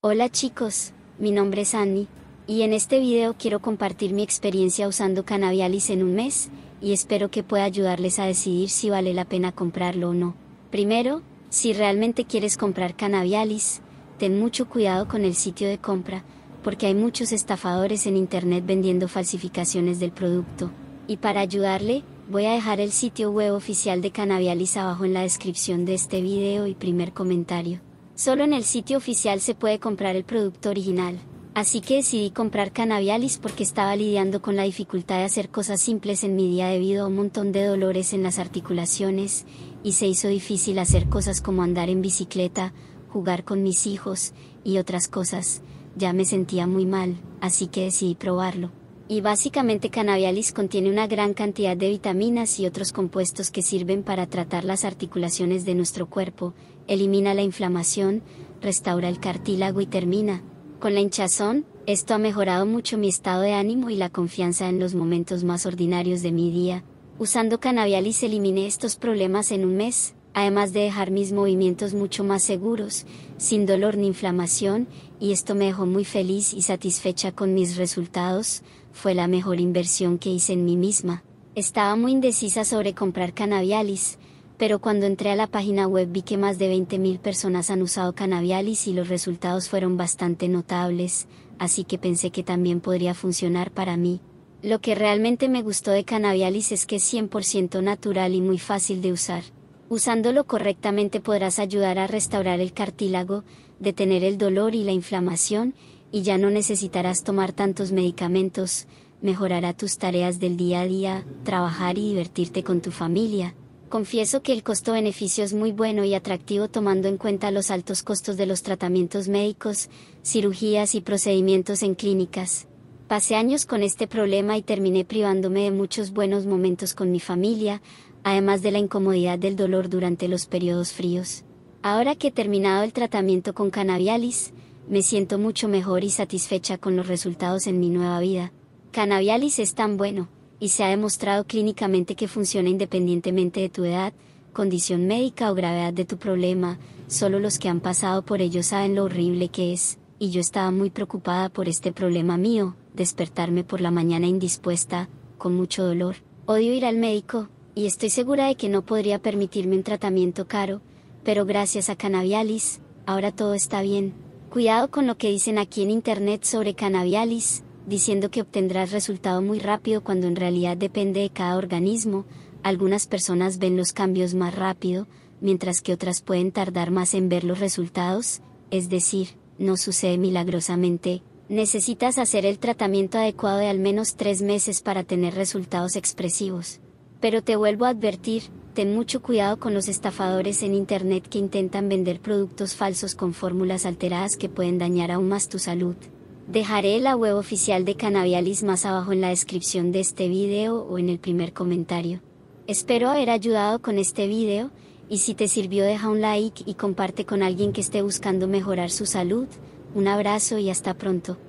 Hola chicos, mi nombre es Annie, y en este video quiero compartir mi experiencia usando Cannabialis en un mes, y espero que pueda ayudarles a decidir si vale la pena comprarlo o no. Primero, si realmente quieres comprar Cannabialis, ten mucho cuidado con el sitio de compra, porque hay muchos estafadores en internet vendiendo falsificaciones del producto. Y para ayudarle, voy a dejar el sitio web oficial de Cannabialis abajo en la descripción de este video y primer comentario. Solo en el sitio oficial se puede comprar el producto original, así que decidí comprar cannabialis porque estaba lidiando con la dificultad de hacer cosas simples en mi día debido a un montón de dolores en las articulaciones, y se hizo difícil hacer cosas como andar en bicicleta, jugar con mis hijos, y otras cosas, ya me sentía muy mal, así que decidí probarlo y básicamente cannabialis contiene una gran cantidad de vitaminas y otros compuestos que sirven para tratar las articulaciones de nuestro cuerpo, elimina la inflamación, restaura el cartílago y termina. Con la hinchazón, esto ha mejorado mucho mi estado de ánimo y la confianza en los momentos más ordinarios de mi día. Usando cannabialis eliminé estos problemas en un mes además de dejar mis movimientos mucho más seguros, sin dolor ni inflamación, y esto me dejó muy feliz y satisfecha con mis resultados, fue la mejor inversión que hice en mí misma. Estaba muy indecisa sobre comprar Canavialis, pero cuando entré a la página web vi que más de 20.000 personas han usado cannabialis y los resultados fueron bastante notables, así que pensé que también podría funcionar para mí. Lo que realmente me gustó de Canavialis es que es 100% natural y muy fácil de usar. Usándolo correctamente podrás ayudar a restaurar el cartílago, detener el dolor y la inflamación, y ya no necesitarás tomar tantos medicamentos, mejorará tus tareas del día a día, trabajar y divertirte con tu familia. Confieso que el costo-beneficio es muy bueno y atractivo tomando en cuenta los altos costos de los tratamientos médicos, cirugías y procedimientos en clínicas. Pasé años con este problema y terminé privándome de muchos buenos momentos con mi familia, además de la incomodidad del dolor durante los periodos fríos. Ahora que he terminado el tratamiento con cannabialis, me siento mucho mejor y satisfecha con los resultados en mi nueva vida. Cannabialis es tan bueno, y se ha demostrado clínicamente que funciona independientemente de tu edad, condición médica o gravedad de tu problema, solo los que han pasado por ello saben lo horrible que es, y yo estaba muy preocupada por este problema mío, despertarme por la mañana indispuesta, con mucho dolor. Odio ir al médico, y estoy segura de que no podría permitirme un tratamiento caro, pero gracias a Cannabialis, ahora todo está bien. Cuidado con lo que dicen aquí en internet sobre Cannabialis, diciendo que obtendrás resultado muy rápido cuando en realidad depende de cada organismo, algunas personas ven los cambios más rápido, mientras que otras pueden tardar más en ver los resultados, es decir, no sucede milagrosamente. Necesitas hacer el tratamiento adecuado de al menos tres meses para tener resultados expresivos. Pero te vuelvo a advertir, ten mucho cuidado con los estafadores en Internet que intentan vender productos falsos con fórmulas alteradas que pueden dañar aún más tu salud. Dejaré la web oficial de Cannabialis más abajo en la descripción de este video o en el primer comentario. Espero haber ayudado con este video, y si te sirvió deja un like y comparte con alguien que esté buscando mejorar su salud. Un abrazo y hasta pronto.